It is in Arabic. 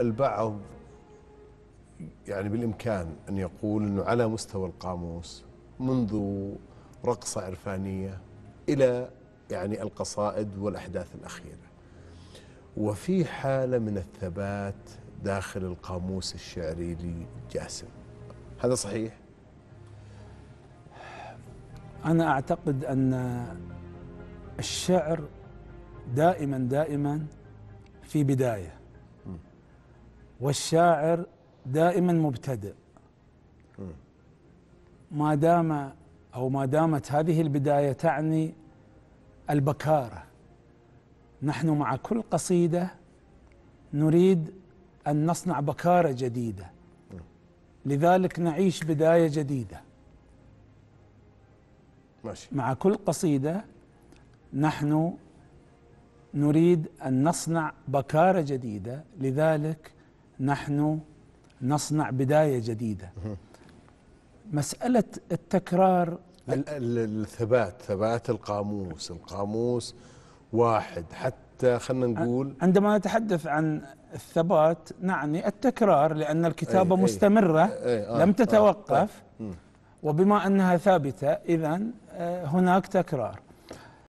البعض يعني بالإمكان أن يقول أنه على مستوى القاموس منذ رقصة عرفانية إلى يعني القصائد والأحداث الأخيرة وفي حالة من الثبات داخل القاموس الشعري لجاسم هذا صحيح؟ أنا أعتقد أن الشعر دائما دائما في بدايه والشاعر دائما مبتدئ ما دام او ما دامت هذه البدايه تعني البكاره نحن مع كل قصيده نريد ان نصنع بكاره جديده لذلك نعيش بدايه جديده ماشي. مع كل قصيده نحن نريد ان نصنع بكاره جديده لذلك نحن نصنع بدايه جديده مساله التكرار الثبات ثبات القاموس القاموس واحد حتى خلنا نقول عندما نتحدث عن الثبات نعني التكرار لأن الكتابة أي مستمرة أي أي آه لم تتوقف آه آه وبما أنها ثابتة إذا آه، هناك تكرار